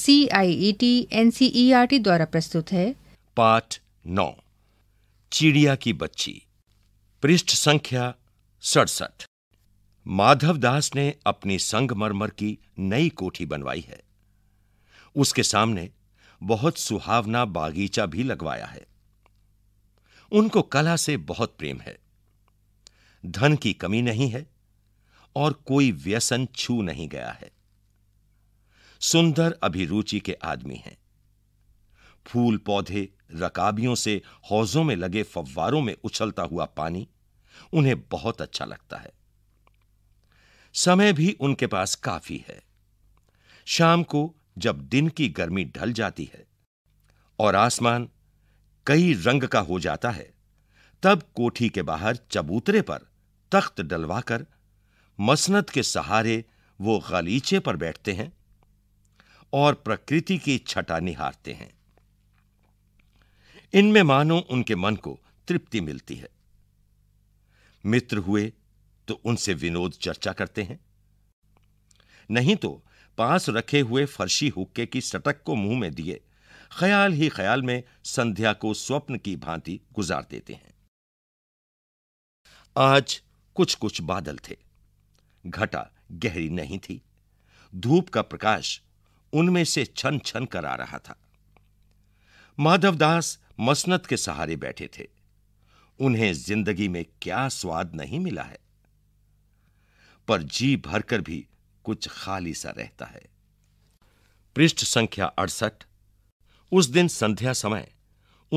C I E T N C E R T द्वारा प्रस्तुत है पाठ नौ चिड़िया की बच्ची पृष्ठ संख्या सड़सठ माधव दास ने अपनी संगमरमर की नई कोठी बनवाई है उसके सामने बहुत सुहावना बागीचा भी लगवाया है उनको कला से बहुत प्रेम है धन की कमी नहीं है और कोई व्यसन छू नहीं गया है सुंदर अभिरुचि के आदमी हैं फूल पौधे रकाबियों से हौजों में लगे फव्वारों में उछलता हुआ पानी उन्हें बहुत अच्छा लगता है समय भी उनके पास काफी है शाम को जब दिन की गर्मी ढल जाती है और आसमान कई रंग का हो जाता है तब कोठी के बाहर चबूतरे पर तख्त डलवाकर मसनत के सहारे वो गलीचे पर बैठते हैं और प्रकृति की छटा निहारते हैं इनमें मानो उनके मन को तृप्ति मिलती है मित्र हुए तो उनसे विनोद चर्चा करते हैं नहीं तो पास रखे हुए फर्शी हुक्के की सटक को मुंह में दिए ख्याल ही ख्याल में संध्या को स्वप्न की भांति गुजार देते हैं आज कुछ कुछ बादल थे घटा गहरी नहीं थी धूप का प्रकाश उनमें से छन छन कर आ रहा था माधवदास मसनत के सहारे बैठे थे उन्हें जिंदगी में क्या स्वाद नहीं मिला है पर जी भरकर भी कुछ खाली सा रहता है पृष्ठ संख्या अड़सठ उस दिन संध्या समय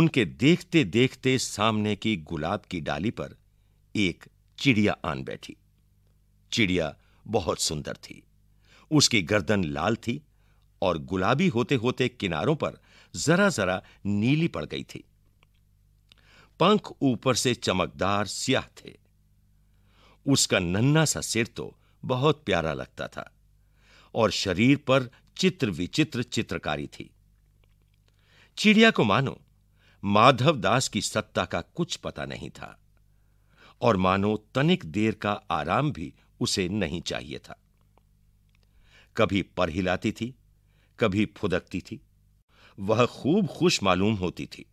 उनके देखते देखते सामने की गुलाब की डाली पर एक चिड़िया आन बैठी चिड़िया बहुत सुंदर थी उसकी गर्दन लाल थी और गुलाबी होते होते किनारों पर जरा जरा नीली पड़ गई थी पंख ऊपर से चमकदार सियाह थे उसका नन्ना सा सिर तो बहुत प्यारा लगता था और शरीर पर चित्र विचित्र चित्रकारी थी चिड़िया को मानो माधव दास की सत्ता का कुछ पता नहीं था और मानो तनिक देर का आराम भी उसे नहीं चाहिए था कभी पर हिलाती थी कभी फुदकती थी वह खूब खुश मालूम होती थी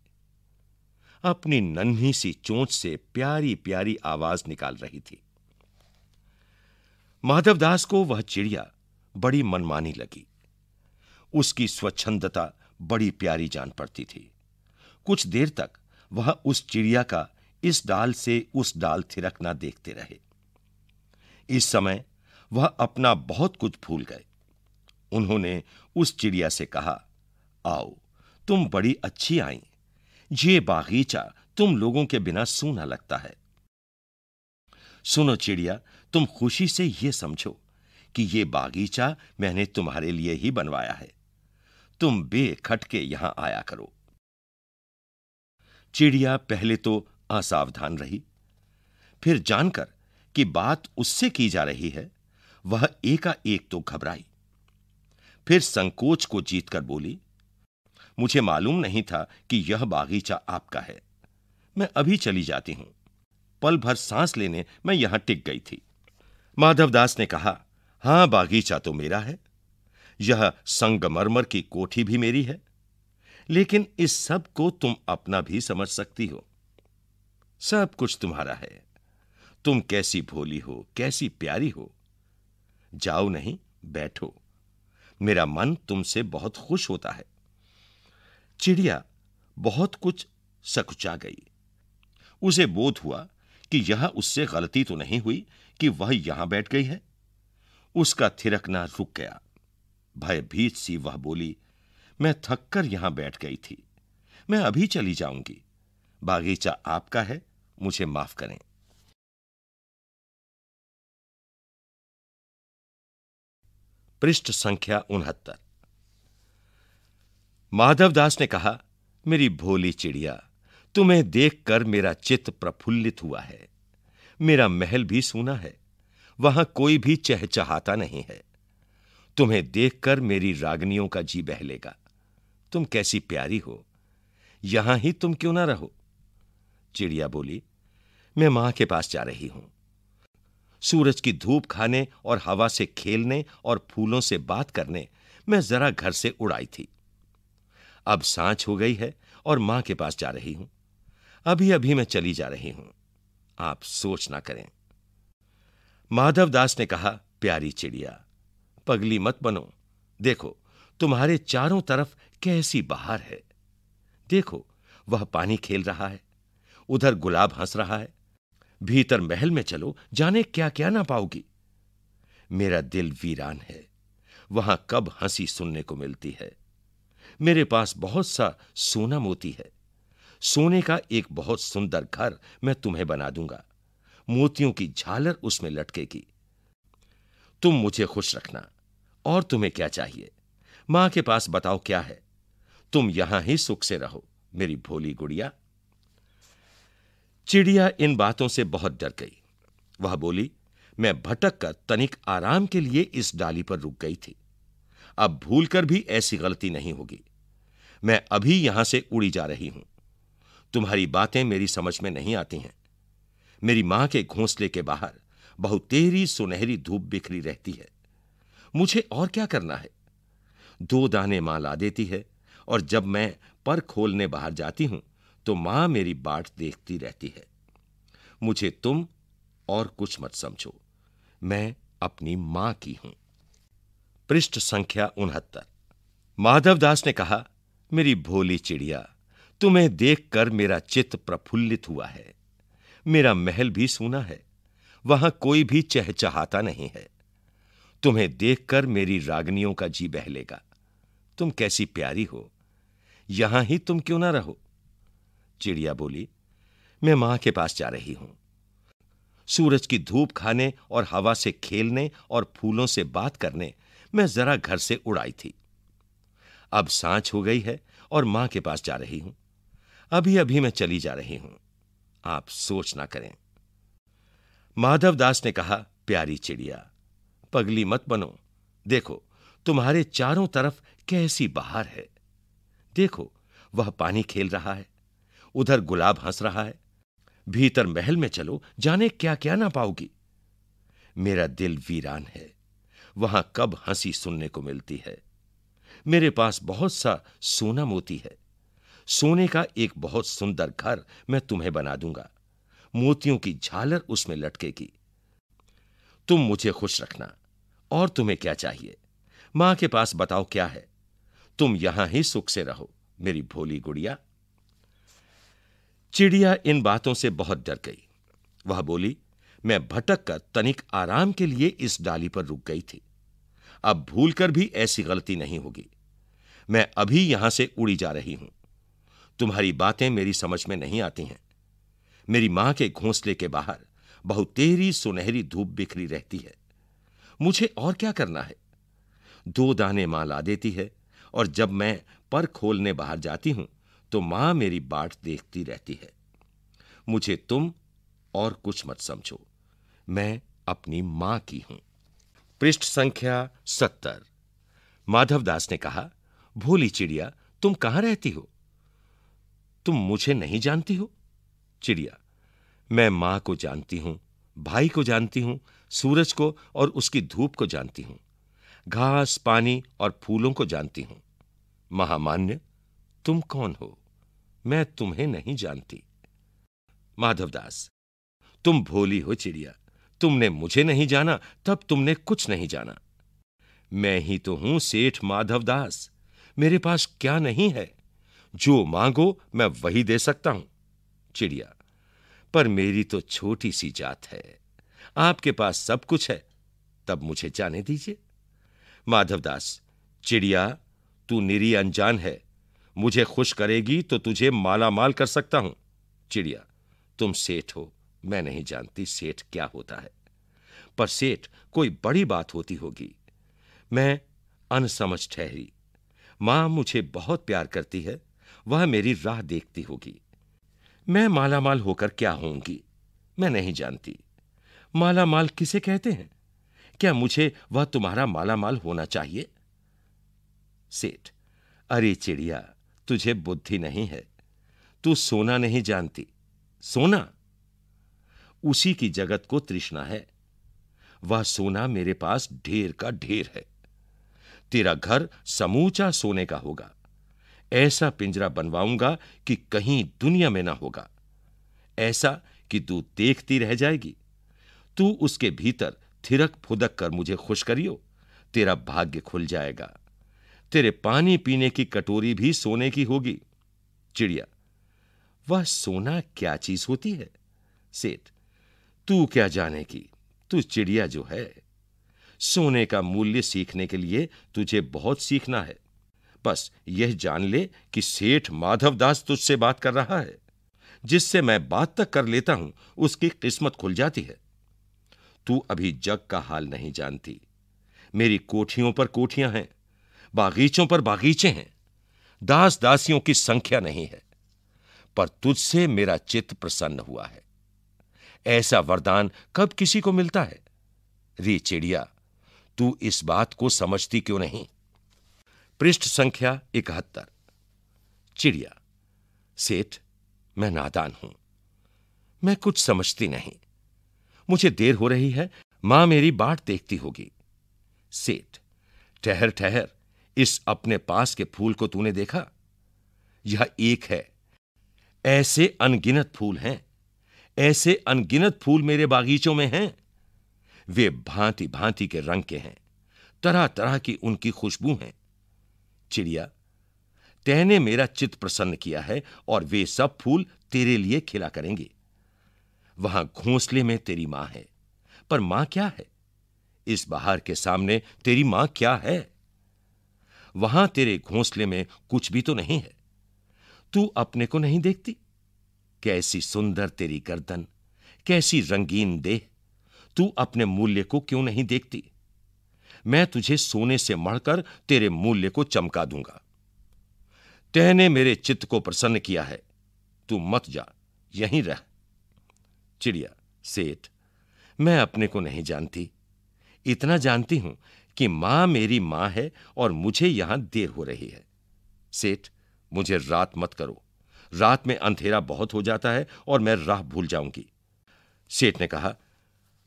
अपनी नन्ही सी चोंच से प्यारी प्यारी आवाज निकाल रही थी माधवदास को वह चिड़िया बड़ी मनमानी लगी उसकी स्वच्छंदता बड़ी प्यारी जान पड़ती थी कुछ देर तक वह उस चिड़िया का इस डाल से उस डाल थिरकना देखते रहे इस समय वह अपना बहुत कुछ भूल गए उन्होंने उस चिड़िया से कहा आओ तुम बड़ी अच्छी आई ये बागीचा तुम लोगों के बिना सूना लगता है सुनो चिड़िया तुम खुशी से यह समझो कि यह बागीचा मैंने तुम्हारे लिए ही बनवाया है तुम बेखटके यहां आया करो चिड़िया पहले तो असावधान रही फिर जानकर कि बात उससे की जा रही है वह एकाएक तो घबराई फिर संकोच को जीतकर बोली मुझे मालूम नहीं था कि यह बागीचा आपका है मैं अभी चली जाती हूं पल भर सांस लेने मैं यहां टिक गई थी माधवदास ने कहा हां बागीचा तो मेरा है यह संगमरमर की कोठी भी मेरी है लेकिन इस सब को तुम अपना भी समझ सकती हो सब कुछ तुम्हारा है तुम कैसी भोली हो कैसी प्यारी हो जाओ नहीं बैठो मेरा मन तुमसे बहुत खुश होता है चिड़िया बहुत कुछ सकुचा गई उसे बोध हुआ कि यह उससे गलती तो नहीं हुई कि वह यहां बैठ गई है उसका थिरकना रुक गया भयभीत सी वह बोली मैं थककर यहां बैठ गई थी मैं अभी चली जाऊंगी बागीचा आपका है मुझे माफ करें पृष्ठ संख्या उनहत्तर माधव दास ने कहा मेरी भोली चिड़िया तुम्हें देखकर मेरा चित्त प्रफुल्लित हुआ है मेरा महल भी सूना है वहां कोई भी चहचहाता नहीं है तुम्हें देखकर मेरी रागनियों का जी बहलेगा तुम कैसी प्यारी हो यहां ही तुम क्यों ना रहो चिड़िया बोली मैं मां के पास जा रही हूं सूरज की धूप खाने और हवा से खेलने और फूलों से बात करने मैं जरा घर से उड़ाई थी अब सांझ हो गई है और मां के पास जा रही हूं अभी अभी मैं चली जा रही हूं आप सोच ना करें माधव दास ने कहा प्यारी चिड़िया पगली मत बनो देखो तुम्हारे चारों तरफ कैसी बहार है देखो वह पानी खेल रहा है उधर गुलाब हंस रहा है भीतर महल में चलो जाने क्या क्या ना पाओगी मेरा दिल वीरान है वहां कब हंसी सुनने को मिलती है मेरे पास बहुत सा सोना मोती है सोने का एक बहुत सुंदर घर मैं तुम्हें बना दूंगा मोतियों की झालर उसमें लटकेगी तुम मुझे खुश रखना और तुम्हें क्या चाहिए मां के पास बताओ क्या है तुम यहां ही सुख से रहो मेरी भोली गुड़िया चिड़िया इन बातों से बहुत डर गई वह बोली मैं भटक कर तनिक आराम के लिए इस डाली पर रुक गई थी अब भूल कर भी ऐसी गलती नहीं होगी मैं अभी यहां से उड़ी जा रही हूं तुम्हारी बातें मेरी समझ में नहीं आती हैं मेरी मां के घोंसले के बाहर बहुतेरी सुनहरी धूप बिखरी रहती है मुझे और क्या करना है दो दाने मां ला देती है और जब मैं पर खोलने बाहर जाती हूं तो मां मेरी बाट देखती रहती है मुझे तुम और कुछ मत समझो मैं अपनी मां की हूं पृष्ठ संख्या उनहत्तर माधवदास ने कहा मेरी भोली चिड़िया तुम्हें देखकर मेरा चित्त प्रफुल्लित हुआ है मेरा महल भी सूना है वहां कोई भी चहचहाता नहीं है तुम्हें देखकर मेरी रागनियों का जी बहलेगा तुम कैसी प्यारी हो यहां ही तुम क्यों ना रहो चिड़िया बोली मैं मां के पास जा रही हूं सूरज की धूप खाने और हवा से खेलने और फूलों से बात करने मैं जरा घर से उड़ाई थी अब सांझ हो गई है और मां के पास जा रही हूं अभी अभी मैं चली जा रही हूं आप सोच ना करें माधव दास ने कहा प्यारी चिड़िया पगली मत बनो देखो तुम्हारे चारों तरफ कैसी बहार है देखो वह पानी खेल रहा है उधर गुलाब हंस रहा है भीतर महल में चलो जाने क्या क्या ना पाओगी मेरा दिल वीरान है वहां कब हंसी सुनने को मिलती है मेरे पास बहुत सा सोना मोती है सोने का एक बहुत सुंदर घर मैं तुम्हें बना दूंगा मोतियों की झालर उसमें लटकेगी तुम मुझे खुश रखना और तुम्हें क्या चाहिए मां के पास बताओ क्या है तुम यहां ही सुख से रहो मेरी भोली गुड़िया चिड़िया इन बातों से बहुत डर गई वह बोली मैं भटक कर तनिक आराम के लिए इस डाली पर रुक गई थी अब भूलकर भी ऐसी गलती नहीं होगी मैं अभी यहां से उड़ी जा रही हूं तुम्हारी बातें मेरी समझ में नहीं आती हैं मेरी मां के घोंसले के बाहर बहुतेरी सुनहरी धूप बिखरी रहती है मुझे और क्या करना है दो दाने मां ला देती है और जब मैं पर खोलने बाहर जाती हूं तो मां मेरी बाट देखती रहती है मुझे तुम और कुछ मत समझो मैं अपनी मां की हूं पृष्ठ संख्या सत्तर माधवदास ने कहा भोली चिड़िया तुम कहां रहती हो तुम मुझे नहीं जानती हो चिड़िया मैं मां को जानती हूं भाई को जानती हूं सूरज को और उसकी धूप को जानती हूं घास पानी और फूलों को जानती हूं महामान्य तुम कौन हो मैं तुम्हें नहीं जानती माधवदास तुम भोली हो चिड़िया तुमने मुझे नहीं जाना तब तुमने कुछ नहीं जाना मैं ही तो हूं सेठ माधवदास मेरे पास क्या नहीं है जो मांगो मैं वही दे सकता हूं चिड़िया पर मेरी तो छोटी सी जात है आपके पास सब कुछ है तब मुझे जाने दीजिए माधवदास चिड़िया तू निरी अनजान है मुझे खुश करेगी तो तुझे माला माल कर सकता हूं चिड़िया तुम सेठ हो मैं नहीं जानती सेठ क्या होता है पर सेठ कोई बड़ी बात होती होगी मैं अनसमझ ठहरी मां मुझे बहुत प्यार करती है वह मेरी राह देखती होगी मैं माला माल होकर क्या होंगी मैं नहीं जानती माला माल किसे कहते हैं क्या मुझे वह तुम्हारा माला माल होना चाहिए सेठ अरे चिड़िया तुझे बुद्धि नहीं है तू सोना नहीं जानती सोना उसी की जगत को तृष्णा है वह सोना मेरे पास ढेर का ढेर है तेरा घर समूचा सोने का होगा ऐसा पिंजरा बनवाऊंगा कि कहीं दुनिया में ना होगा ऐसा कि तू देखती रह जाएगी तू उसके भीतर थिरक फुदक कर मुझे खुश करियो तेरा भाग्य खुल जाएगा तेरे पानी पीने की कटोरी भी सोने की होगी चिड़िया वह सोना क्या चीज होती है सेठ तू क्या जाने की तू चिड़िया जो है सोने का मूल्य सीखने के लिए तुझे बहुत सीखना है बस यह जान ले कि सेठ माधवदास तुझसे बात कर रहा है जिससे मैं बात तक कर लेता हूं उसकी किस्मत खुल जाती है तू अभी जग का हाल नहीं जानती मेरी कोठियों पर कोठियां हैं बागीचों पर बागीचे हैं दास दासियों की संख्या नहीं है पर तुझसे मेरा चित्त प्रसन्न हुआ है ऐसा वरदान कब किसी को मिलता है रे चिड़िया तू इस बात को समझती क्यों नहीं पृष्ठ संख्या इकहत्तर चिड़िया सेठ मैं नादान हूं मैं कुछ समझती नहीं मुझे देर हो रही है मां मेरी बाट देखती होगी सेठ ठहर ठहर इस अपने पास के फूल को तूने देखा यह एक है ऐसे अनगिनत फूल हैं ऐसे अनगिनत फूल मेरे बागीचों में हैं वे भांति भांति के रंग के हैं तरह तरह की उनकी खुशबू है चिड़िया तैने मेरा चित्त प्रसन्न किया है और वे सब फूल तेरे लिए खिला करेंगे वहां घोंसले में तेरी मां है पर मां क्या है इस बहार के सामने तेरी मां क्या है वहां तेरे घोंसले में कुछ भी तो नहीं है तू अपने को नहीं देखती कैसी सुंदर तेरी गर्दन कैसी रंगीन देह तू अपने मूल्य को क्यों नहीं देखती मैं तुझे सोने से मढ़कर तेरे मूल्य को चमका दूंगा तहने मेरे चित्त को प्रसन्न किया है तू मत जा यहीं रह चिड़िया सेठ मैं अपने को नहीं जानती इतना जानती हूं कि मां मेरी मां है और मुझे यहां देर हो रही है सेठ मुझे रात मत करो रात में अंधेरा बहुत हो जाता है और मैं राह भूल जाऊंगी सेठ ने कहा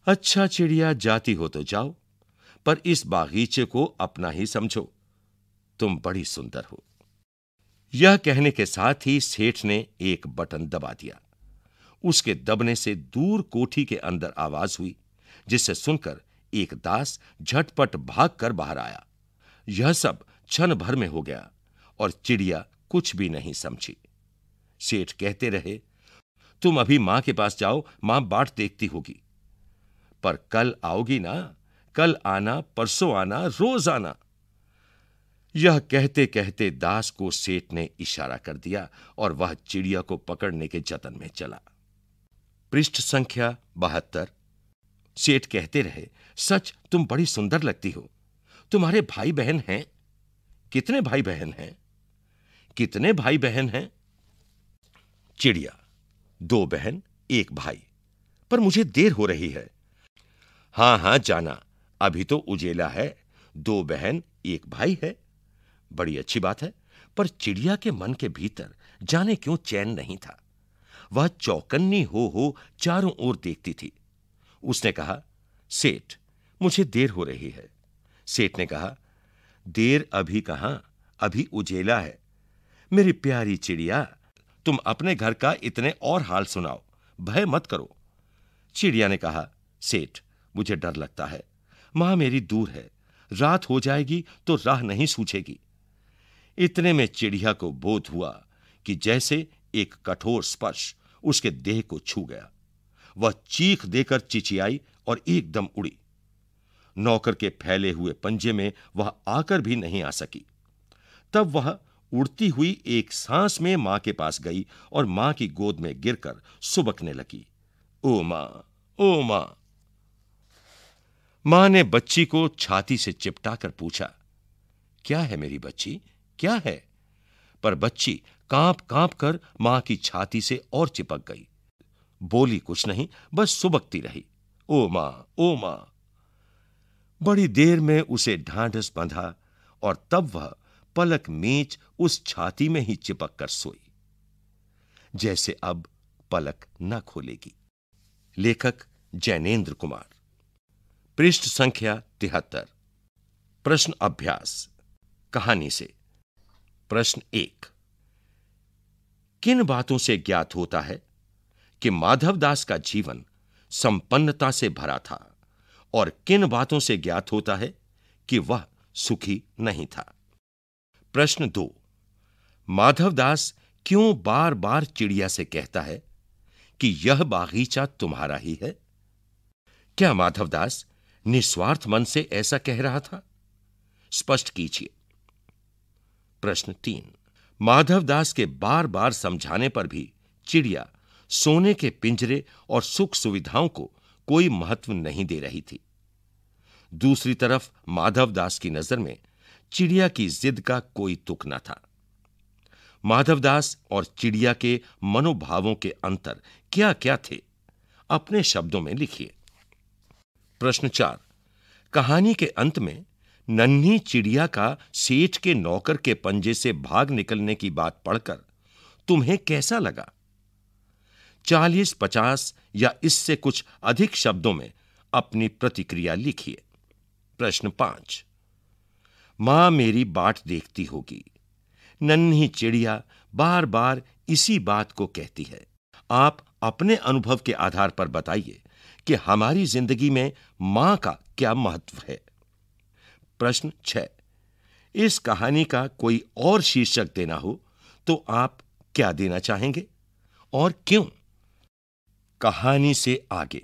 अच्छा चिड़िया जाती हो तो जाओ पर इस बागीचे को अपना ही समझो तुम बड़ी सुंदर हो यह कहने के साथ ही सेठ ने एक बटन दबा दिया उसके दबने से दूर कोठी के अंदर आवाज हुई जिसे सुनकर एक दास झटपट भागकर बाहर आया यह सब क्षण भर में हो गया और चिड़िया कुछ भी नहीं समझी सेठ कहते रहे तुम अभी मां के पास जाओ मां बाट देखती होगी पर कल आओगी ना कल आना परसों आना रोज आना यह कहते कहते दास को सेठ ने इशारा कर दिया और वह चिड़िया को पकड़ने के जतन में चला पृष्ठ संख्या बहत्तर सेठ कहते रहे सच तुम बड़ी सुंदर लगती हो तुम्हारे भाई बहन हैं कितने भाई बहन हैं कितने भाई बहन हैं चिड़िया दो बहन एक भाई पर मुझे देर हो रही है हां हां जाना अभी तो उजेला है दो बहन एक भाई है बड़ी अच्छी बात है पर चिड़िया के मन के भीतर जाने क्यों चैन नहीं था वह चौकन्नी हो हो चारों ओर देखती थी उसने कहा सेठ मुझे देर हो रही है सेठ ने कहा देर अभी कहां अभी उजेला है मेरी प्यारी चिड़िया तुम अपने घर का इतने और हाल सुनाओ भय मत करो चिड़िया ने कहा सेठ मुझे डर लगता है मां मेरी दूर है रात हो जाएगी तो राह नहीं सूझेगी इतने में चिड़िया को बोध हुआ कि जैसे एक कठोर स्पर्श उसके देह को छू गया वह चीख देकर चिचियाई और एकदम उड़ी नौकर के फैले हुए पंजे में वह आकर भी नहीं आ सकी तब वह उड़ती हुई एक सांस में मां के पास गई और मां की गोद में गिरकर सुबकने लगी ओ मां ओ मां मां ने बच्ची को छाती से चिपटाकर पूछा क्या है मेरी बच्ची क्या है पर बच्ची कांप कांप कर मां की छाती से और चिपक गई बोली कुछ नहीं बस सुबकती रही ओ मां ओ मां बड़ी देर में उसे ढांढस बंधा और तब वह पलक मीच उस छाती में ही चिपक कर सोई जैसे अब पलक न खोलेगी लेखक जैनेन्द्र कुमार पृष्ठ संख्या तिहत्तर प्रश्न अभ्यास कहानी से प्रश्न एक किन बातों से ज्ञात होता है कि माधवदास का जीवन संपन्नता से भरा था और किन बातों से ज्ञात होता है कि वह सुखी नहीं था प्रश्न दो माधवदास क्यों बार बार चिड़िया से कहता है कि यह बागीचा तुम्हारा ही है क्या माधवदास निस्वार्थ मन से ऐसा कह रहा था स्पष्ट कीजिए प्रश्न तीन माधवदास के बार बार समझाने पर भी चिड़िया सोने के पिंजरे और सुख सुविधाओं को कोई महत्व नहीं दे रही थी दूसरी तरफ माधवदास की नजर में चिड़िया की जिद का कोई तुक न था माधवदास और चिड़िया के मनोभावों के अंतर क्या क्या थे अपने शब्दों में लिखिए प्रश्न चार कहानी के अंत में नन्ही चिड़िया का सेठ के नौकर के पंजे से भाग निकलने की बात पढ़कर तुम्हें कैसा लगा चालीस पचास या इससे कुछ अधिक शब्दों में अपनी प्रतिक्रिया लिखिए प्रश्न पांच मां मेरी बाट देखती होगी नन्ही चिड़िया बार बार इसी बात को कहती है आप अपने अनुभव के आधार पर बताइए कि हमारी जिंदगी में मां का क्या महत्व है प्रश्न छ इस कहानी का कोई और शीर्षक देना हो तो आप क्या देना चाहेंगे और क्यों कहानी से आगे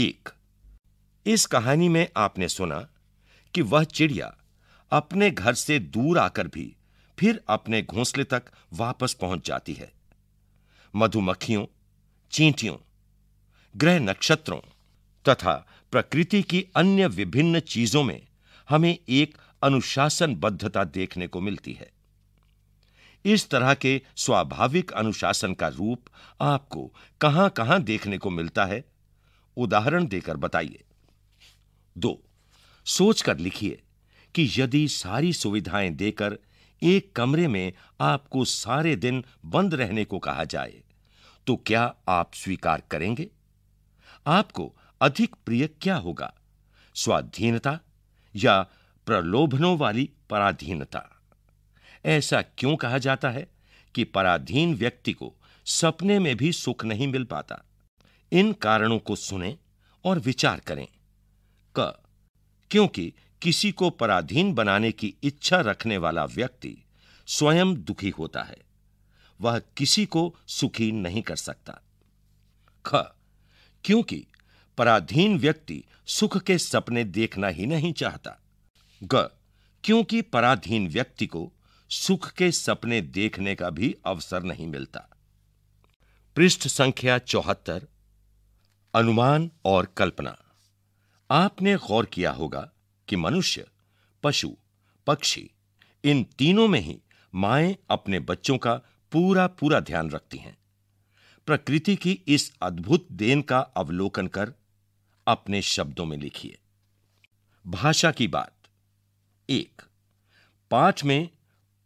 एक इस कहानी में आपने सुना कि वह चिड़िया अपने घर से दूर आकर भी फिर अपने घोंसले तक वापस पहुंच जाती है मधुमक्खियों चींटियों ग्रह नक्षत्रों तथा प्रकृति की अन्य विभिन्न चीजों में हमें एक अनुशासनबद्धता देखने को मिलती है इस तरह के स्वाभाविक अनुशासन का रूप आपको कहां कहां देखने को मिलता है उदाहरण देकर बताइए दो सोचकर लिखिए कि यदि सारी सुविधाएं देकर एक कमरे में आपको सारे दिन बंद रहने को कहा जाए तो क्या आप स्वीकार करेंगे आपको अधिक प्रिय क्या होगा स्वाधीनता या प्रलोभनों वाली पराधीनता ऐसा क्यों कहा जाता है कि पराधीन व्यक्ति को सपने में भी सुख नहीं मिल पाता इन कारणों को सुने और विचार करें क क्योंकि किसी को पराधीन बनाने की इच्छा रखने वाला व्यक्ति स्वयं दुखी होता है वह किसी को सुखी नहीं कर सकता ख क्योंकि पराधीन व्यक्ति सुख के सपने देखना ही नहीं चाहता ग क्योंकि पराधीन व्यक्ति को सुख के सपने देखने का भी अवसर नहीं मिलता पृष्ठ संख्या चौहत्तर अनुमान और कल्पना आपने गौर किया होगा कि मनुष्य पशु पक्षी इन तीनों में ही माएं अपने बच्चों का पूरा पूरा ध्यान रखती हैं प्रकृति की इस अद्भुत देन का अवलोकन कर अपने शब्दों में लिखिए भाषा की बात एक पाठ में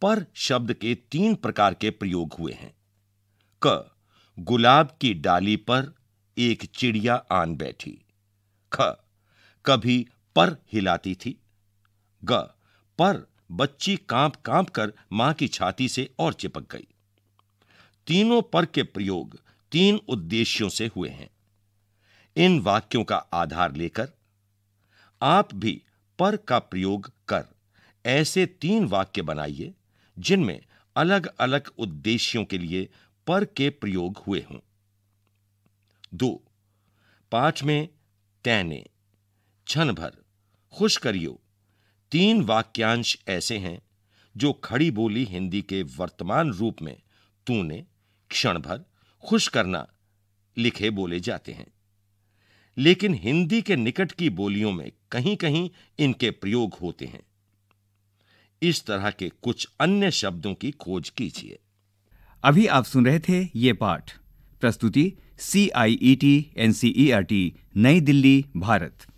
पर शब्द के तीन प्रकार के प्रयोग हुए हैं क गुलाब की डाली पर एक चिड़िया आन बैठी ख कभी पर हिलाती थी ग पर बच्ची कांप कांप कर मां की छाती से और चिपक गई तीनों पर के प्रयोग तीन उद्देश्यों से हुए हैं इन वाक्यों का आधार लेकर आप भी पर का प्रयोग कर ऐसे तीन वाक्य बनाइए जिनमें अलग अलग उद्देश्यों के लिए पर के प्रयोग हुए हों दो पांच में तैने क्षण भर खुश करियो तीन वाक्यांश ऐसे हैं जो खड़ी बोली हिंदी के वर्तमान रूप में तूने क्षण भर खुश करना लिखे बोले जाते हैं लेकिन हिंदी के निकट की बोलियों में कहीं कहीं इनके प्रयोग होते हैं इस तरह के कुछ अन्य शब्दों की खोज कीजिए अभी आप सुन रहे थे ये पाठ प्रस्तुति C I E T N C E R T Nai Delhi Bharat